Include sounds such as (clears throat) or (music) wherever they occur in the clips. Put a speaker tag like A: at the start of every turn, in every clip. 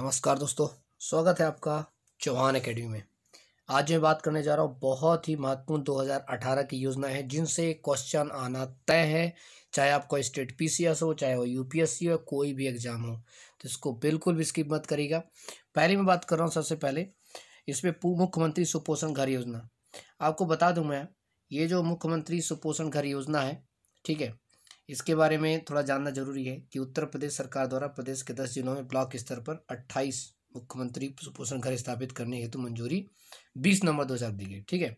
A: नमस्कार दोस्तों स्वागत है आपका चौहान एकेडमी में आज मैं बात करने जा रहा हूँ बहुत ही महत्वपूर्ण 2018 की योजना है जिनसे क्वेश्चन आना तय है चाहे आपका स्टेट पीसीएस हो चाहे वो यूपीएससी हो कोई भी एग्ज़ाम हो तो इसको बिल्कुल भी स्किप मत करिएगा पहले मैं बात कर रहा हूँ सबसे पहले इसमें मुख्यमंत्री सुपोषण घर योजना आपको बता दूँ मैं ये जो मुख्यमंत्री सुपोषण घर योजना है ठीक है इसके बारे में थोड़ा जानना जरूरी है कि उत्तर प्रदेश सरकार द्वारा प्रदेश के दस जिलों में ब्लॉक स्तर पर अट्ठाईस मुख्यमंत्री सुपोषण घर स्थापित करने हेतु मंजूरी बीस नवंबर दो हज़ार दी गई ठीक है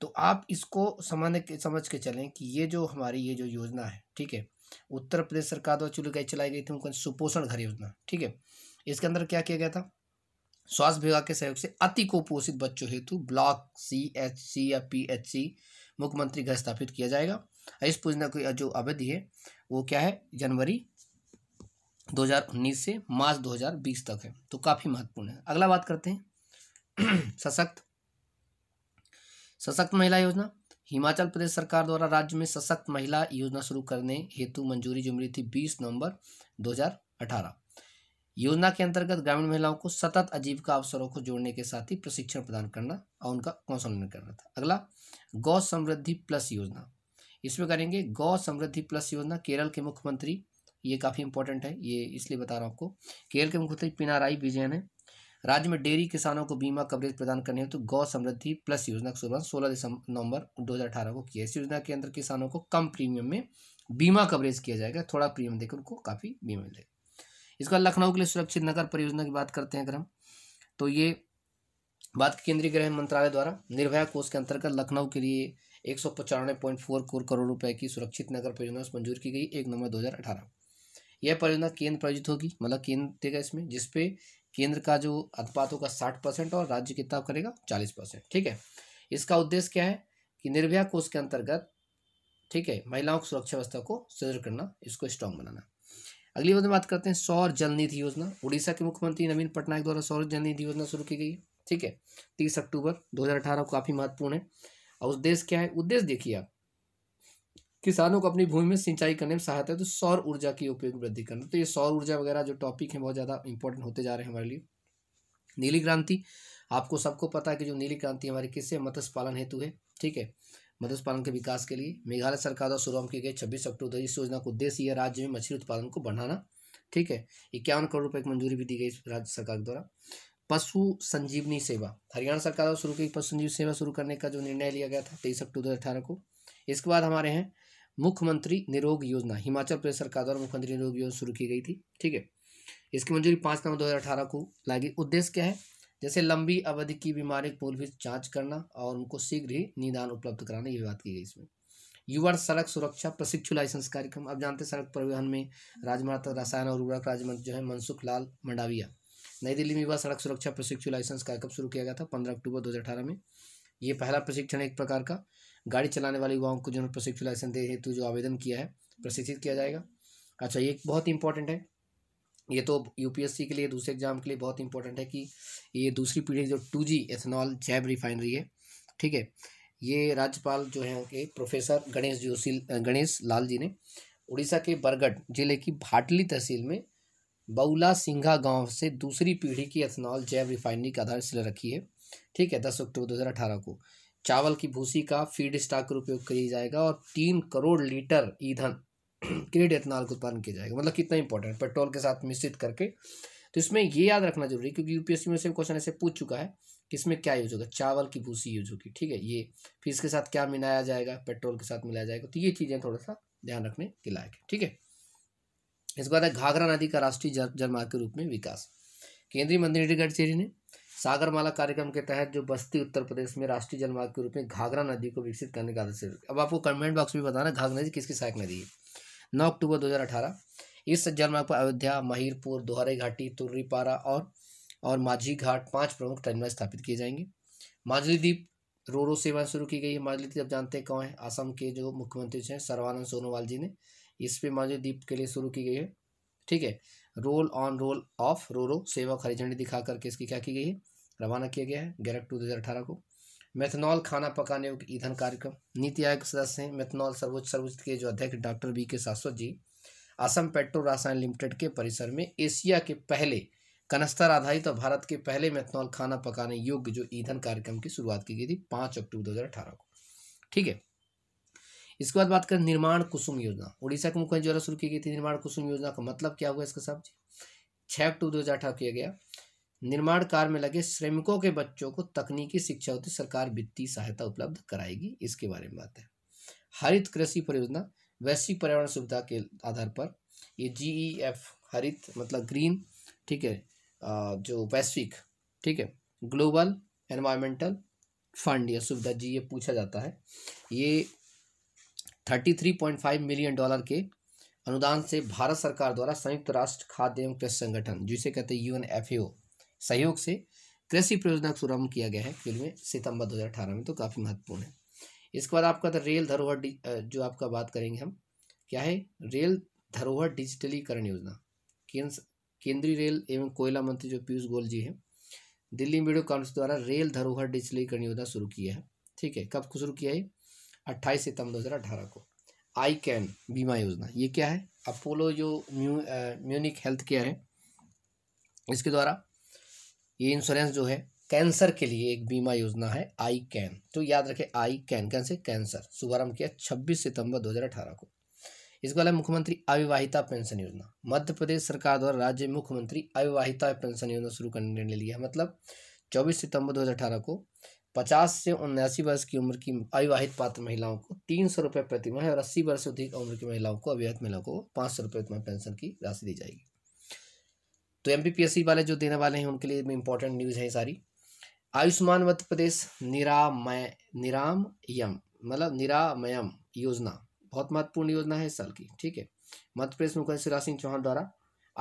A: तो आप इसको के समझ के चलें कि ये जो हमारी ये जो योजना है ठीक है उत्तर प्रदेश सरकार द्वारा चुनाव गई चलाई गई थी उनको सुपोषण घर योजना ठीक है इसके अंदर क्या किया गया था स्वास्थ्य विभाग के सहयोग से अति कुपोषित बच्चों हेतु ब्लॉक सी एच सी या पी एच सी मुख्यमंत्री घर स्थापित किया जाएगा इस योजना की जो अवधि है वो क्या है जनवरी 2019 से मार्च 2020 तक है तो काफ़ी महत्वपूर्ण है अगला बात करते हैं (clears throat) सशक्त सशक्त महिला योजना हिमाचल प्रदेश सरकार द्वारा राज्य में सशक्त महिला योजना शुरू करने हेतु मंजूरी जो मिली थी 20 नवंबर 2018 योजना के अंतर्गत ग्रामीण महिलाओं को सतत आजीविका अवसरों को जोड़ने के साथ ही प्रशिक्षण प्रदान करना और उनका कौशल करना था अगला गौ समृद्धि प्लस योजना इसमें करेंगे गौ समृद्धि प्लस योजना केरल के मुख्यमंत्री ये काफ़ी इंपॉर्टेंट है ये इसलिए बता रहा हूँ आपको केरल के मुख्यमंत्री पिनाराई विजयन है राज्य में डेयरी किसानों को बीमा कवरेज प्रदान करने हेतु तो गौ समृद्धि प्लस योजना की शुरुआत सोलह दिसंबर नवंबर दो को किया इस योजना के अंदर किसानों को कम प्रीमियम में बीमा कवरेज किया जाएगा थोड़ा प्रीमियम देकर उनको काफ़ी बीमा मिलेगा इसके बाद लखनऊ के लिए सुरक्षित नगर परियोजना की बात करते हैं अगर हम तो ये बात केंद्रीय गृह मंत्रालय द्वारा निर्भया कोष के अंतर्गत लखनऊ के लिए एक सौ पचानवे पॉइंट फोर करोड़ रुपए की सुरक्षित नगर परियोजना मंजूर की गई एक नवंबर दो हज़ार अठारह यह परियोजना केंद्र प्रायोजित होगी मतलब केंद्र देगा इसमें जिसपे केंद्र का जो अनुपात होगा साठ परसेंट और राज्य कितना करेगा चालीस परसेंट ठीक है इसका उद्देश्य क्या है कि निर्भया कोष के अंतर्गत ठीक है महिलाओं की सुरक्षा व्यवस्था को सुदृढ़ करना इसको स्ट्रांग बनाना अगली बात बात करते हैं सौर जल निधि योजना उड़ीसा के मुख्यमंत्री नवीन पटनायक द्वारा सौर जल निधि योजना शुरू की गई है ठीक है तीस अक्टूबर 2018 काफ़ी महत्वपूर्ण है और उद्देश्य क्या है उद्देश्य देखिए आप किसानों को अपनी भूमि में सिंचाई करने में सहायता है तो सौर ऊर्जा की उपयोग वृद्धि करना तो ये सौर ऊर्जा वगैरह जो टॉपिक है बहुत ज़्यादा इंपॉर्टेंट होते जा रहे हैं हमारे लिए नीली क्रांति आपको सबको पता है कि जो नीली क्रांति हमारे किससे मत्स्य पालन हेतु है ठीक है मत्स्य पालन के विकास के लिए मेघालय सरकार द्वारा शुरू की गई छब्बीस अक्टूबर इस योजना का उद्देश्य यह राज्य में मछली उत्पादन को बढ़ाना ठीक है इक्यावन करोड़ रुपए की मंजूरी भी दी गई राज्य सरकार द्वारा पशु संजीवनी सेवा हरियाणा सरकार द्वारा शुरू की पशु संजीवनी सेवा शुरू करने का जो निर्णय लिया गया था तेईस अक्टूबर अठारह को इसके बाद हमारे हैं मुख्यमंत्री निरोग योजना हिमाचल प्रदेश सरकार द्वारा मुख्यमंत्री निरोग योजना शुरू की गई थी ठीक है इसकी मंजूरी पाँच नवंबर दो हज़ार अठारह को लागी उद्देश्य क्या है जैसे लंबी अवधि की बीमारी पूर्वी जाँच करना और उनको शीघ्र ही निदान उपलब्ध कराना ये बात की गई इसमें युवा सड़क सुरक्षा प्रशिक्षु लाइसेंस कार्यक्रम अब जानते हैं सड़क परिवहन में राजमार्ग रसायन और उर्वरक राज्य मंत्री जो है मनसुख लाल मंडाविया नई दिल्ली में युवा सड़क सुरक्षा प्रशिक्षु लाइसेंस कार्यक्रम शुरू किया गया था पंद्रह अक्टूबर दो में ये पहला प्रशिक्षण एक प्रकार का गाड़ी चलाने वाले युवाओं को जिन्होंने प्रशिक्षु लाइसेंस दे हेतु जो आवेदन किया है प्रशिक्षित किया जाएगा अच्छा ये बहुत इंपॉर्टेंट है ये तो यूपीएससी के लिए दूसरे एग्जाम के लिए बहुत इंपॉर्टेंट है कि ये दूसरी पीढ़ी जो टू जी एथेनॉल जैब रिफाइनरी है ठीक है ये राज्यपाल जो है उनके प्रोफेसर गणेश जोशी गणेश लाल जी ने उड़ीसा के बरगढ़ जिले की भाटली तहसील में बउला सिंघा गांव से दूसरी पीढ़ी की एथनॉल जैव रिफाइनरी का आधार रखी है ठीक है दस अक्टूबर दो हज़ार अठारह को चावल की भूसी का फीड स्टॉक का उपयोग किया जाएगा और तीन करोड़ लीटर ईंधन क्रीड एथनॉल का उत्पादन किया जाएगा मतलब कितना इंपॉर्टेंट पेट्रोल के साथ मिश्रित करके तो इसमें ये याद रखना जरूरी है क्योंकि यूपीएससी में से क्वेश्चन ऐसे पूछ चुका है कि इसमें क्या यूज होगा चावल की भूसी यूज होगी ठीक है ये फिर इसके साथ क्या मिलाया जाएगा पेट्रोल के साथ मिलाया जाएगा तो ये चीज़ें थोड़ा सा ध्यान रखने के लायक है ठीक है इसके बाद है घाघरा नदी का राष्ट्रीय जलमार्ग के रूप में विकास केंद्रीय मंत्री नितिन गडकरी ने सागरमाला कार्यक्रम के तहत जो बस्ती उत्तर प्रदेश में राष्ट्रीय जलमार्ग के रूप में घाघरा नदी को विकसित करने का आदेश अब आपको कमेंट बॉक्स में बताना घाघरा नदी किसकी सहायक नदी है नौ अक्टूबर दो हज़ार अठारह इस जलमार्ग पर अयोध्या महिरपुर दोहरे घाटी तुर्रीपारा और और माझी घाट पांच प्रमुख टर्मिनल स्थापित किए जाएंगे माजली द्वीप रो रो सेवाएं शुरू की गई है माजली द्वीप जानते हैं कौन है असम के जो मुख्यमंत्री हैं सर्वानंद सोनोवाल जी ने इस माजे द्वीप के लिए शुरू की गई है ठीक है roll on roll off roro सेवा हरी झंडी दिखा करके इसकी क्या की गई है रवाना किया गया है ग्यारह टू दो को मेथनॉल खाना पकाने ईंधन कार्यक्रम नीति आयोग के सदस्य हैं मेथनॉल सर्वोच्च सर्वोच्च के जो अध्यक्ष doctor B K Shashwat ji Assam petro रासायन लिमिटेड के परिसर में एशिया के पहले कनस्तर आधारित और भारत के पहले मेथनॉल खाना पकाने योग्य जो ईंधन कार्यक्रम की शुरुआत की गई थी पाँच अक्टूबर दो को ठीक है इसके बाद बात करें निर्माण कुसुम योजना उड़ीसा के मुख्यमंत्री द्वारा शुरू की गई थी निर्माण कुसुम योजना का मतलब क्या हुआ इसका साहब जी छः अक्टूबर दो हज़ार अठारह किया गया निर्माण कार्य में लगे श्रमिकों के बच्चों को तकनीकी शिक्षा होती सरकार वित्तीय सहायता उपलब्ध कराएगी इसके बारे में बात है हरित कृषि परियोजना वैश्विक पर्यावरण सुविधा के आधार पर ये जी ई एफ हरित मतलब ग्रीन ठीक है जो वैश्विक ठीक है ग्लोबल एनवायरमेंटल फंड या सुविधा जी ये पूछा जाता है ये 33.5 मिलियन डॉलर के अनुदान से भारत सरकार द्वारा संयुक्त राष्ट्र खाद्य एवं कृषि संगठन जिसे कहते हैं यूएन एफएओ सहयोग से कृषि परियोजना का शुभारंभ किया गया है फिल्म में सितंबर 2018 में तो काफ़ी महत्वपूर्ण है इसके बाद आपका था तो रेल धरोहर जो आपका बात करेंगे हम क्या है रेल धरोहर डिजिटलीकरण योजना केंद्र केंद्रीय रेल एवं कोयला मंत्री जो पीयूष गोयल जी हैं दिल्ली वीडियो कॉन्फ्रेंस द्वारा रेल धरोहर डिजिटलीकरण योजना शुरू की है ठीक है कब शुरू किया है अट्ठाईस सितंबर दो को आई कैन बीमा योजना ये क्या है अपोलो जो म्यू म्यूनिक हेल्थ केयर है इसके द्वारा ये इंश्योरेंस जो है कैंसर के लिए एक बीमा योजना है आई कैन तो याद रखें आई कैन कैन से कैंसर शुभारंभ किया छब्बीस सितंबर 2018 को इसके बाद मुख्यमंत्री अविवाहिता पेंशन योजना मध्य प्रदेश सरकार द्वारा राज्य मुख्यमंत्री अविवाहिता पेंशन योजना शुरू करने निर्णय लिया मतलब चौबीस सितंबर 2018 को पचास से उन्यासी वर्ष की उम्र की अविवाहित पात्र महिलाओं को तीन सौ रुपये प्रति और अस्सी वर्ष से अधिक उम्र की महिलाओं को अविवाहित महिलाओं को पाँच सौ रुपये पेंशन की राशि दी जाएगी तो एम वाले जो देने वाले हैं उनके लिए इम्पोर्टेंट न्यूज़ है सारी आयुष्मान मध्य प्रदेश निरामय निराम यम मतलब निरामयम योजना बहुत महत्वपूर्ण योजना है इस साल की ठीक है मध्य प्रदेश मुख्यमंत्री शिवराज सिंह चौहान द्वारा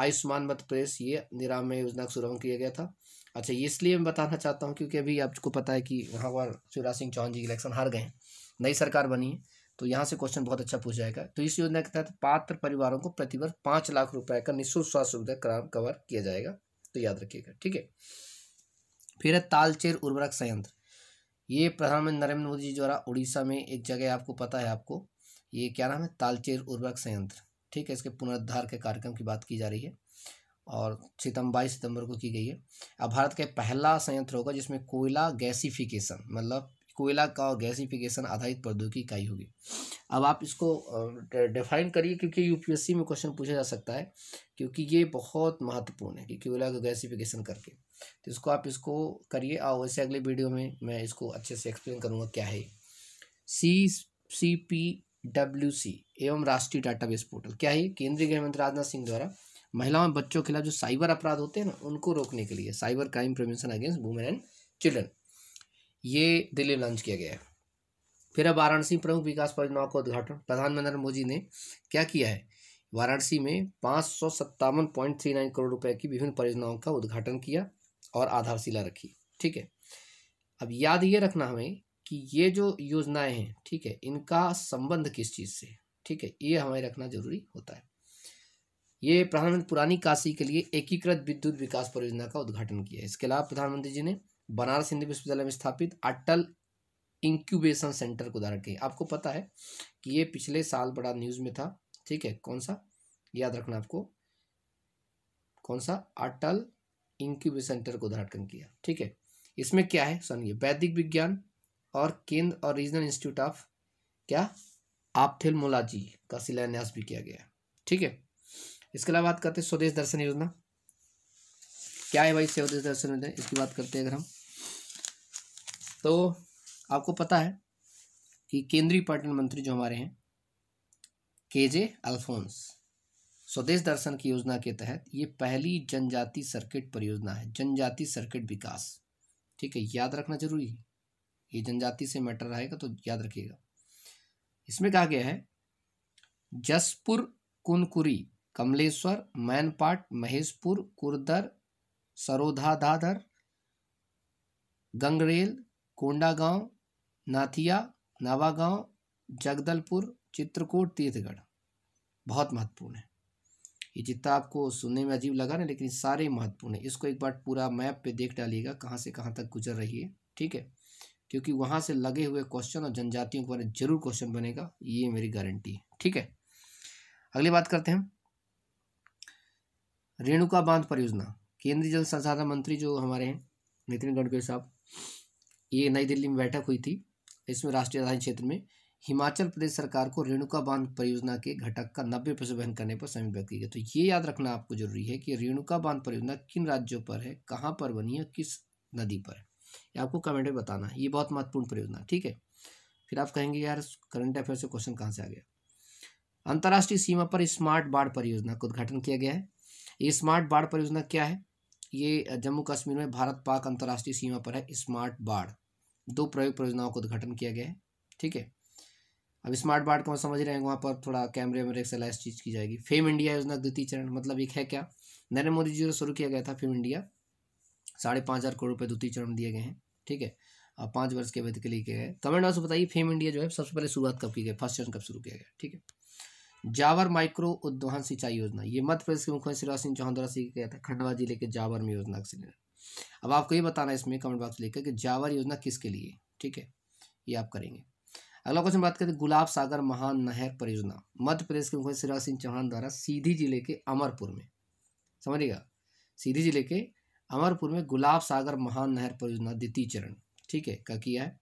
A: आयुष्मान मध्य प्रदेश ये निरामय योजना का शुरू किया गया था अच्छा ये इसलिए मैं बताना चाहता हूँ क्योंकि अभी आपको पता है कि यहाँ पर शिवराज सिंह चौहान जी इलेक्शन हार गए हैं नई सरकार बनी है तो यहाँ से क्वेश्चन बहुत अच्छा पूछ जाएगा तो इस योजना के तहत पात्र परिवारों को प्रतिवर्ष पाँच लाख रुपए का निःशुल्क स्वास्थ्य सुविधा कवर किया जाएगा तो याद रखिएगा ठीक है फिर है तालचेर उर्वरक संयंत्र ये प्रधानमंत्री नरेंद्र मोदी जी द्वारा उड़ीसा में एक जगह आपको पता है आपको ये क्या नाम है तालचेर उर्वरक संयंत्र ठीक है इसके पुनरुद्धार के कार्यक्रम की बात की जा रही है और सितम बाईस सितंबर को की गई है अब भारत का पहला संयंत्र होगा जिसमें कोयला गैसीफिकेशन मतलब कोयला का गैसीफिकेशन आधारित प्रौद्योगिकी इकाई होगी अब आप इसको डिफाइन करिए क्योंकि यूपीएससी में क्वेश्चन पूछा जा सकता है क्योंकि ये बहुत महत्वपूर्ण है कि कोयला का गैसीफिकेशन करके तो इसको आप इसको करिए और वैसे अगले वीडियो में मैं इसको अच्छे से एक्सप्लेन करूँगा क्या है सी सी पी डब्ल्यू एवं राष्ट्रीय डाटाबेस पोर्टल क्या है केंद्रीय गृह मंत्री राजनाथ सिंह द्वारा महिलाओं और बच्चों के खिलाफ जो साइबर अपराध होते हैं ना उनको रोकने के लिए cyber crime prevention against women and children ये दिल्ली लॉन्च किया गया है फिर अब वाराणसी प्रमुख विकास परियोजनाओं का उद्घाटन प्रधानमंत्री नरेंद्र मोदी ने क्या किया है वाराणसी में पाँच सौ सत्तावन पॉइंट थ्री नाइन करोड़ रुपए की विभिन्न परियोजनाओं का उद्घाटन किया और आधारशिला रखी ठीक है अब याद ये रखना हमें कि ये जो योजनाएं हैं ठीक है इनका संबंध किस चीज़ से ठीक है ये हमें रखना जरूरी होता है ये प्रधानमंत्री पुरानी काशी के लिए एकीकृत विद्युत विकास परियोजना का उद्घाटन किया इसके अलावा प्रधानमंत्री जी ने बनारस हिंदू विश्वविद्यालय में स्थापित अटल इंक्यूबेशन सेंटर को उदाहरण किया आपको पता है कि ये पिछले साल बड़ा न्यूज़ में था ठीक है कौन सा याद रखना आपको कौन सा अटल इंक्यूबेशन सेंटर को उदाहरण किया ठीक है इसमें क्या है सुनिए वैदिक विज्ञान और केंद्र और रीजनल इंस्टीट्यूट ऑफ क्या आपथेलमोलॉजी का शिलान्यास भी किया गया ठीक है इसके अलावा बात करते हैं स्वदेश दर्शन योजना क्या है भाई स्वदेश दर्शन योजना इसकी बात करते हैं अगर हम तो आपको पता है कि केंद्रीय पर्यटन मंत्री जो हमारे हैं के जे अल्फोंस स्वदेश दर्शन की योजना के तहत ये पहली जनजाति सर्किट परियोजना है जनजाति सर्किट विकास ठीक है याद रखना जरूरी है ये जनजाति से मैटर रहेगा तो याद रखिएगा इसमें कहा गया है जसपुर कुनकुरी कमलेश्वर मैनपाट महेशपुर कुरदर सरोधाधाधर गंगरेल कोंडागांव नाथिया नावागांव जगदलपुर चित्रकूट तीर्थगढ़ बहुत महत्वपूर्ण है ये जितना आपको सुनने में अजीब लगा ना लेकिन सारे महत्वपूर्ण है इसको एक बार पूरा मैप पे देख डालिएगा कहाँ से कहाँ तक गुजर रही है ठीक है क्योंकि वहाँ से लगे हुए क्वेश्चन और जनजातियों के बारे में जरूर क्वेश्चन बनेगा ये मेरी गारंटी है ठीक है अगली बात करते हैं रेणुका बांध परियोजना केंद्रीय जल संसाधन मंत्री जो हमारे हैं नितिन गडकरी साहब ये नई दिल्ली में बैठक हुई थी इसमें राष्ट्रीय राजधानी क्षेत्र में हिमाचल प्रदेश सरकार को रेणुका बांध परियोजना के घटक का नब्बे प्रतिशत वहन करने पर समय व्यक्त की गई तो ये याद रखना आपको जरूरी है कि रेणुका बांध परियोजना किन राज्यों पर है कहाँ पर बनी है किस नदी पर है ये आपको कमेंट में बताना है ये बहुत महत्वपूर्ण परियोजना ठीक है फिर आप कहेंगे यार करंट अफेयर से क्वेश्चन कहाँ से आ गया अंतर्राष्ट्रीय सीमा पर स्मार्ट बाढ़ परियोजना का उद्घाटन किया गया है ये स्मार्ट बाढ़ परियोजना क्या है ये जम्मू कश्मीर में भारत पाक अंतर्राष्ट्रीय सीमा पर है स्मार्ट बाढ़ दो प्रयोग परियोजनाओं का उद्घाटन किया गया है ठीक है अब स्मार्ट बाढ़ को समझ रहे हैं वहाँ पर थोड़ा कैमरे वैमरे लाइस चीज़ की जाएगी फेम इंडिया योजना द्वितीय चरण मतलब एक है क्या नरेंद्र मोदी जी ने शुरू किया गया था फेम इंडिया साढ़े पाँच हज़ार करोड़ रुपये द्वितीय चरण दिए गए हैं ठीक है अब पाँच वर्ष के अवधि के लिए किया गया कमेंट आपसे बताइए फेम इंडिया जो है सबसे पहले शुरुआत कब की गई फर्स्ट चरण कब शुरू किया गया ठीक है जावर माइक्रो उद्वहन सिंचाई योजना ये मध्य प्रदेश के मुख्यमंत्री शिवराज सिंह चौहान द्वारा सीख गया था खंडवा जिले के जावर में योजना का सिलेंडर अब आपको ये बताना है इसमें कमेंट बॉक्स लिखकर कि जावर योजना किसके लिए ठीक है ये आप करेंगे अगला क्वेश्चन बात करते हैं गुलाब सागर महान नहर परियोजना मध्य प्रदेश के मुख्यमंत्री शिवराज सिंह चौहान द्वारा सीधी जिले के अमरपुर में समझिएगा सीधी जिले के अमरपुर में गुलाब सागर महान नहर परियोजना द्वितीय चरण ठीक है क्या किया है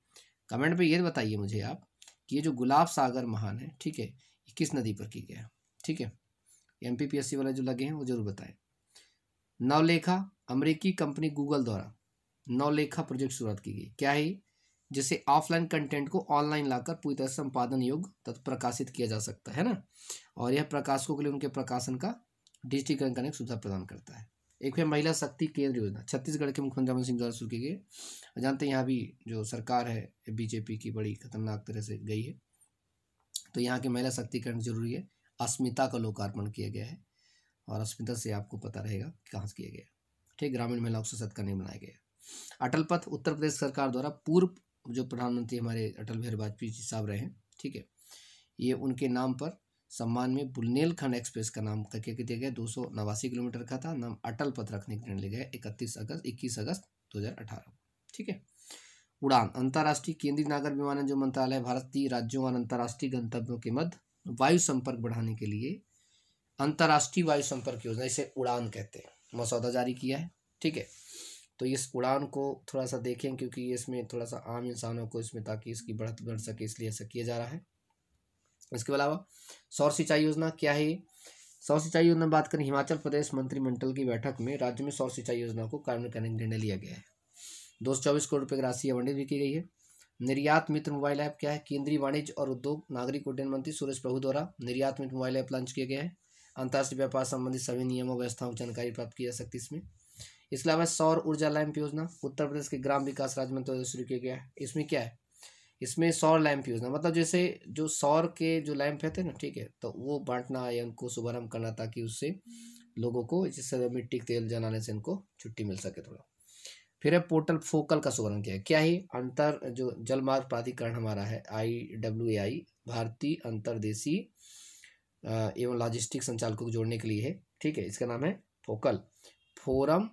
A: कमेंट पे ये बताइए मुझे आप कि ये जो गुलाब सागर महान है ठीक है ये किस नदी पर की गया है ठीक है एम पी वाले जो लगे हैं वो जरूर बताएं नवलेखा अमेरिकी कंपनी गूगल द्वारा नवलेखा प्रोजेक्ट शुरुआत की गई क्या है जिसे ऑफलाइन कंटेंट को ऑनलाइन लाकर पूरी तरह संपादन योग्य तथा प्रकाशित किया जा सकता है ना और यह प्रकाशकों के लिए उनके प्रकाशन का डिजिटीकरण करने की सुविधा प्रदान करता है एक है महिला शक्ति केंद्र योजना छत्तीसगढ़ के मुख्यमंत्री रमन सिंह द्वारा शुरू की गई जानते हैं यहाँ भी जो सरकार है बीजेपी की बड़ी खतरनाक तरह से गई है तो यहाँ की महिला शक्तिकरण जरूरी है अस्मिता का लोकार्पण किया गया है और अस्मिता से आपको पता रहेगा कहाँ से किया गया ठीक ग्रामीण महिलाओं को सशक्त करने बनाया गया अटल पथ उत्तर प्रदेश सरकार द्वारा पूर्व जो प्रधानमंत्री हमारे अटल बिहारी वाजपेयी जी साहब रहे हैं ठीक है ये उनके नाम पर सम्मान में बुलनेलखंड एक्सप्रेस का नाम करके दिया गया दो सौ नवासी किलोमीटर का था नाम अटल पथ रखने के निर्णय गया इकतीस अगस्त इक्कीस अगस्त दो हज़ार अठारह ठीक है उड़ान अंतर्राष्ट्रीय केंद्रीय नागर विमानन जो मंत्रालय भारतीय राज्यों और अंतर्राष्ट्रीय गंतव्यों के मध्य वायु संपर्क बढ़ाने के लिए अंतर्राष्ट्रीय वायु संपर्क योजना इसे उड़ान कहते हैं मसौदा जारी किया है ठीक है तो इस उड़ान को थोड़ा सा देखें क्योंकि इसमें थोड़ा सा आम इंसानों को इसमें ताकि इसकी बढ़त बढ़ सके इसलिए ऐसा किया जा रहा है इसके अलावा सौर सिंचाई योजना क्या है सौर सिंचाई योजना बात करें हिमाचल प्रदेश मंत्रिमंडल की बैठक में राज्य में सौर सिंचाई योजना को कार्य करने का निर्णय लिया गया है दो करोड़ रुपये की राशि आवंटित भी की गई है निर्यात मित्र मोबाइल ऐप क्या है केंद्रीय वाणिज्य और उद्योग नागरिक उड्डयन मंत्री सुरेश प्रभु द्वारा निर्यात मित्र मोबाइल ऐप लॉन्च किया गया है अंतर्राष्ट्रीय व्यापार संबंधित सभी नियमों व्यवस्थाओं की जानकारी प्राप्त की जा सकती इसमें इसके अलावा सौर ऊर्जा लैंप योजना उत्तर प्रदेश के ग्राम विकास राज्य मंत्रालय शुरू किया गया है इसमें क्या है इसमें सौर लैंप यूज़ ना मतलब जैसे जो सौर के जो लैंप रहते हैं ना ठीक है तो वो बांटना या उनको शुभारम्भ करना ताकि उससे लोगों को जिससे मिट्टी तेल जलाने से इनको छुट्टी मिल सके थोड़ा फिर है पोर्टल फोकल का शुभारंभ किया है क्या ही अंतर जो जलमार्ग प्राधिकरण हमारा है आई डब्ल्यू ए आई भारतीय अंतर्देशी एवं लॉजिस्टिक संचालकों को जोड़ने के लिए है ठीक है इसका नाम है focal forum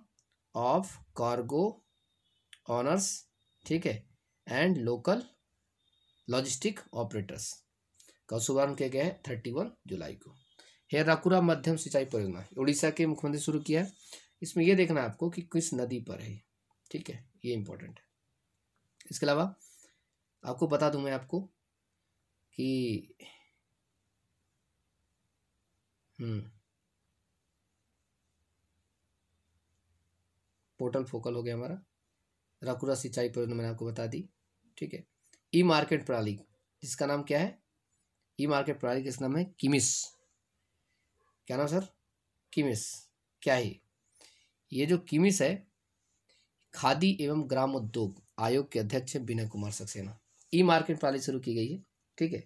A: of cargo owners ठीक है एंड लोकल लॉजिस्टिक ऑपरेटर्स का शुभारंभ किया गया है थर्टी वन जुलाई को है राकुरा मध्यम सिंचाई परियोजना उड़ीसा के मुख्यमंत्री शुरू किया है इसमें यह देखना है आपको कि किस नदी पर है ठीक है ये इम्पोर्टेंट है इसके अलावा आपको बता दूं मैं आपको कि हम्म पोर्टल फोकल हो गया हमारा राकुरा सिंचाई परियोजना मैंने आपको बता दी ठीक है ई मार्केट प्रणाली जिसका नाम क्या है ई मार्केट प्रणाली का नाम है किमिस क्या नाम सर किमिस क्या है ये जो किमिस है खादी एवं ग्राम उद्योग आयोग के अध्यक्ष है विनय कुमार सक्सेना ई मार्केट प्रणाली शुरू की गई है ठीक है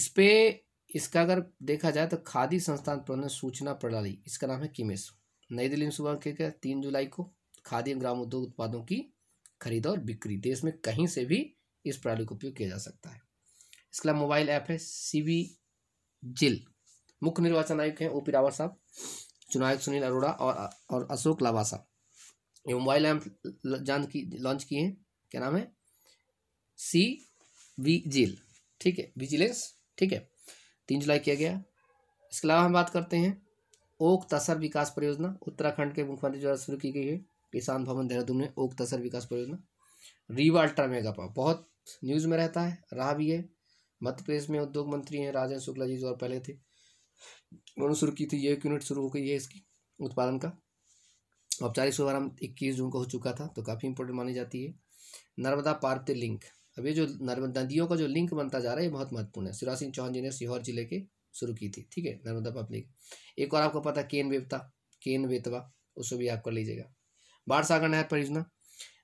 A: इस पे इसका अगर देखा जाए तो खादी संस्थान प्रबंधन सूचना प्रणाली इसका नाम है किमिस नई दिल्ली में सुबह के क्या तीन जुलाई को खादी ग्राम उद्योग उत्पादों की खरीद और बिक्री देश में कहीं से भी इस प्रणाली का उपयोग किया जा सकता है इसके अलावा मोबाइल ऐप है सी जिल मुख्य निर्वाचन आयुक्त हैं ओ पी रावत साहब चुनाव सुनील अरोड़ा और और अशोक लावासा ये मोबाइल ऐप जान की लॉन्च किए हैं क्या नाम है सी वी जिल ठीक है विजिलेंस ठीक है तीन जुलाई किया गया इसके अलावा हम बात करते हैं ओक तसर विकास परियोजना उत्तराखंड के मुख्यमंत्री द्वारा शुरू की गई है किसान भवन देहरादून में ओक तसर विकास परियोजना रीवा अल्ट्रामेगा पावर बहुत न्यूज़ में रहता है रहा भी है मध्य प्रदेश में उद्योग मंत्री हैं राजेंद्र शुक्ला जी जो और पहले थे उन्होंने शुरू की थी ये एक यूनिट शुरू हो गई है इसकी उत्पादन का औपचारिक शुभारंभ इक्कीस जून को हो चुका था तो काफ़ी इंपॉर्टेंट मानी जाती है नर्मदा पार्वती लिंक अब ये जो नर्मदा नदियों का जो लिंक बनता जा रहा है ये बहुत महत्वपूर्ण है शिवराज सिंह चौहान जी ने सीहोर जिले के शुरू की थी ठीक है नर्मदा पब्लिक एक और आपको पता केन वेवता केन वेतवा उसको भी आप कर लीजिएगा बाढ़ सागर नहर परियोजना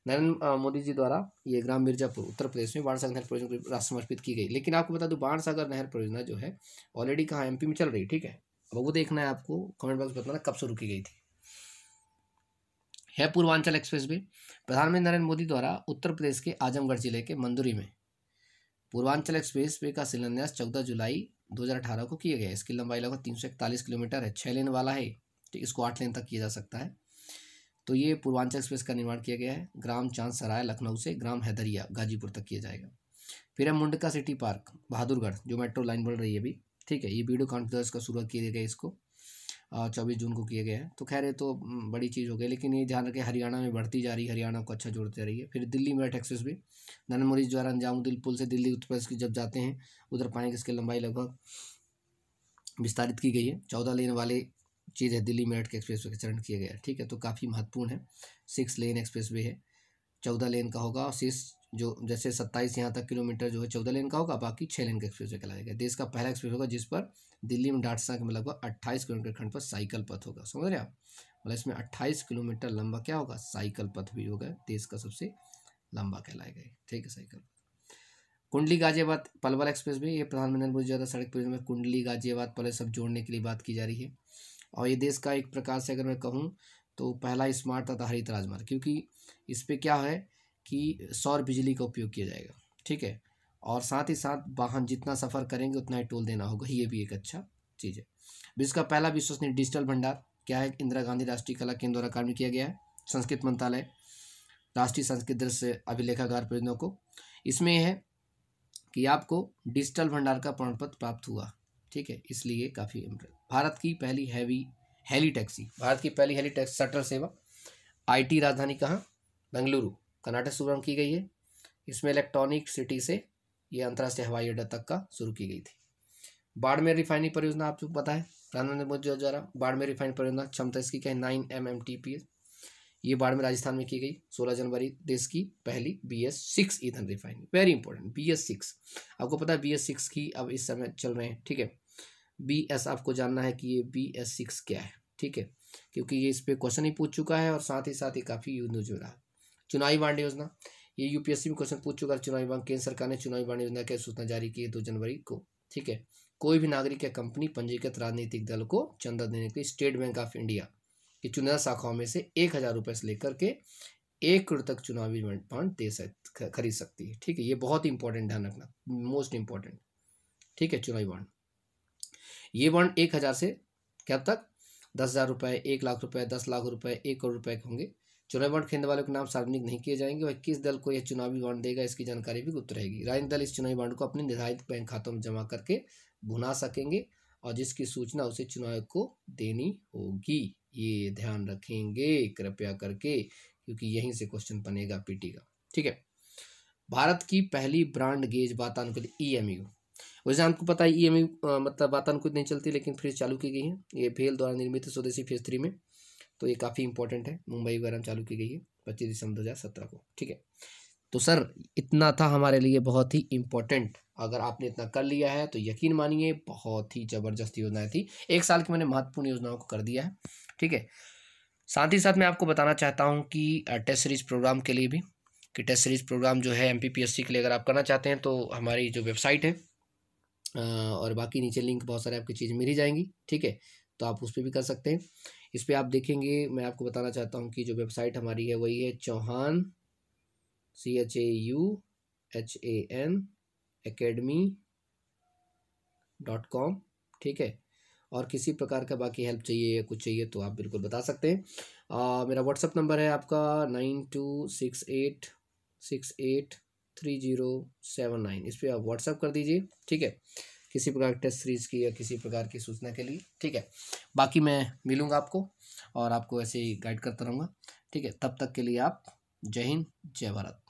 A: नरेंद्र मोदी जी द्वारा ये ग्राम मिर्जापुर उत्तर प्रदेश में बाण सागर नहर परियोजना को राष्ट्र समर्पित की गई लेकिन आपको बता दूँ बाण सागर नहर परियोजना जो है ऑलरेडी कहाँ एमपी में चल रही ठीक है अब वो देखना है आपको कमेंट बॉक्स बताना कब शुरू की गई थी है पूर्वांचल एक्सप्रेस वे प्रधानमंत्री नरेंद्र मोदी द्वारा उत्तर प्रदेश के आजमगढ़ जिले के मंदुरी में पूर्वांचल एक्सप्रेस वे का शिलान्यास चौदह जुलाई 2018 को किया गया इसकी लंबाई लगभग तीन किलोमीटर है छः लेन वाला है तो इसको आठ लेन तक किया जा सकता है तो ये पूर्वांचल एक्सप्रेस का निर्माण किया गया है ग्राम चांद सराय लखनऊ से ग्राम हैदरिया गाजीपुर तक किया जाएगा फिर है मुंडका सिटी पार्क बहादुरगढ़ जो मेट्रो लाइन बन रही है अभी ठीक है ये वीडियो कॉन्फ्रेंस का शुरुआत किया गया इसको चौबीस जून को किया गया है तो खैर ये तो बड़ी चीज़ हो गई लेकिन ये ध्यान रखें हरियाणा में बढ़ती जा रही है हरियाणा को अच्छा जोड़ती जा रही है फिर दिल्ली मेरठ एक्सप्रेस भी नरेंद्र मोदी द्वारा अंजामुद्दील पुल से दिल्ली उत्तर प्रदेश की जब जाते हैं उधर पाएंगे इसकी लंबाई लगभग विस्तारित की गई है चौदह लेन वाले चीज़ है दिल्ली मेरठ के एक्सप्रेस का चरण किया गया ठीक है तो काफ़ी महत्वपूर्ण है सिक्स लेन एक्सप्रेस वे है चौदह लेन का होगा और शेष जो जैसे सत्ताईस यहाँ तक किलोमीटर जो है चौदह लेन का होगा बाकी छः लेन का एक्सप्रेस वे कहलाया गया देश का पहला एक्सप्रेस होगा जिस पर दिल्ली में डाटसा के में लगभग अट्ठाईस किलोमीटर खंड पर साइकिल पथ होगा समझ रहे आप मतलब इसमें अट्ठाईस किलोमीटर लंबा क्या होगा साइकिल पथ भी होगा देश का सबसे लंबा कहलाया गया ठीक है साइकिल कुंडली गाजियाबाद पलवल एक्सप्रेस वे ये प्रधानमंत्री मोदी ज़्यादा सड़क परियोजना में कुंडली गाजियाबाद पलवल सब जोड़ने के लिए बात की जा रही है और ये देश का एक प्रकार से अगर मैं कहूँ तो पहला स्मार्ट तथा हरित राजमार्ग क्योंकि इस पर क्या है कि सौर बिजली का उपयोग किया जाएगा ठीक है और साथ ही साथ वाहन जितना सफ़र करेंगे उतना ही टोल देना होगा ये भी एक अच्छा चीज़ है विश्व का पहला विश्वसनीय डिजिटल भंडार क्या है इंदिरा गांधी राष्ट्रीय कला केंद्र द्वारा कार्य किया गया है संस्कृत मंत्रालय राष्ट्रीय संस्कृत दृश्य अभिलेखागार परियोजना को इसमें यह है कि आपको डिजिटल भंडार का प्रमाण पत्र प्राप्त हुआ ठीक है इसलिए काफ़ी भारत की पहली हैवी हेली टैक्सी भारत की पहली हेली टैक्सी शटल सेवा आईटी राजधानी कहाँ बेंगलुरु कर्नाटक शुभारंभ की गई है इसमें इलेक्ट्रॉनिक सिटी से ये अंतर्राष्ट्रीय हवाई अड्डा तक का शुरू की गई थी बाड़मेर रिफाइनरी परियोजना आपको पता है प्रधानमंत्री मोदी द्वारा बाड़मेर रिफाइनरी परियोजना क्षमता इसकी क्या है nine M M T P S ये बाड़मेर राजस्थान में की गई सोलह जनवरी देश की पहली बी एस सिक्स ईंधन रिफाइनरी very important B S six आपको पता है बी एस सिक्स की अब इस समय चल रहे हैं ठीक है बी एस आपको जानना है कि ये बी एस सिक्स क्या है ठीक है क्योंकि ये इस पर क्वेश्चन ही पूछ चुका है और साथ ही साथ ये काफ़ी यूज हो रहा है चुनावी बांड योजना ये यूपीएससी में क्वेश्चन पूछ चुका है चुनावी बांड केंद्र सरकार ने चुनावी बांड योजना की सूचना जारी की है दो जनवरी को ठीक है कोई भी नागरिक या कंपनी पंजीकृत राजनीतिक दल को चंदा देने के लिए स्टेट बैंक ऑफ इंडिया की चुनिंदा शाखाओं में से एक हज़ार रुपये से लेकर के एक करोड़ तक चुनावी बांड दे सक खरीद सकती है ठीक है ये बहुत ही इंपॉर्टेंट ध्यान रखना मोस्ट इंपॉर्टेंट ठीक है चुनावी बांड ये बॉन्ड एक हज़ार से क्या तक दस हज़ार रुपये एक लाख रुपये दस लाख रुपये एक करोड़ रुपये के होंगे चुनावी बॉन्ड खरीदने वालों के नाम सार्वजनिक नहीं किए जाएंगे वह किस दल को यह चुनावी बॉन्ड देगा इसकी जानकारी भी गुप्त रहेगी राजनीतिक दल इस चुनावी बॉन्ड को अपने निर्धारित बैंक खातों में जमा करके भुना सकेंगे और जिसकी सूचना उसे चुनाव को देनी होगी ये ध्यान रखेंगे कृपया करके क्योंकि यहीं से क्वेश्चन बनेगा पीटी का ठीक है भारत की पहली ब्रांड गेज वातानुकूलित ई e वैसे आपको पता है ई e एम मतलब वातानुकूलित नहीं चलती लेकिन फिर चालू की गई है ये फेल द्वारा निर्मित स्वदेशी फेज थ्री में तो ये काफ़ी इंपॉर्टेंट है मुंबई वगैरह में चालू की गई है पच्चीस दिसंबर दो हज़ार सत्रह को ठीक है तो सर इतना था हमारे लिए बहुत ही इम्पोर्टेंट अगर आपने इतना कर लिया है तो यकीन मानिए बहुत ही ज़बरदस्त योजनाएं थी एक साल की मैंने महत्वपूर्ण योजनाओं को कर दिया है ठीक है साथ ही साथ मैं आपको बताना चाहता हूँ कि टेस्ट सीरीज प्रोग्राम के लिए भी कि टेस्ट सीरीज प्रोग्राम जो है एम के लिए अगर आप करना चाहते हैं तो हमारी जो वेबसाइट है और बाकी नीचे लिंक बहुत सारे आपकी चीज़ मिल ही जाएंगी ठीक है तो आप उस पर भी कर सकते हैं इस पर आप देखेंगे मैं आपको बताना चाहता हूँ कि जो वेबसाइट हमारी है वही है Chauhan C H A U H A N academy dot com ठीक है और किसी प्रकार का बाकी हेल्प चाहिए या कुछ चाहिए तो आप बिल्कुल बता सकते हैं आ, मेरा व्हाट्सअप नंबर है आपका nine two six eight six eight three zero seven nine इस पर आप व्हाट्सअप कर दीजिए ठीक है किसी प्रकार की टेस्ट सीरीज़ की या किसी प्रकार की सूचना के लिए ठीक है बाकी मैं मिलूँगा आपको और आपको ऐसे ही गाइड करता रहूँगा ठीक है तब तक के लिए आप जय हिंद जय भारत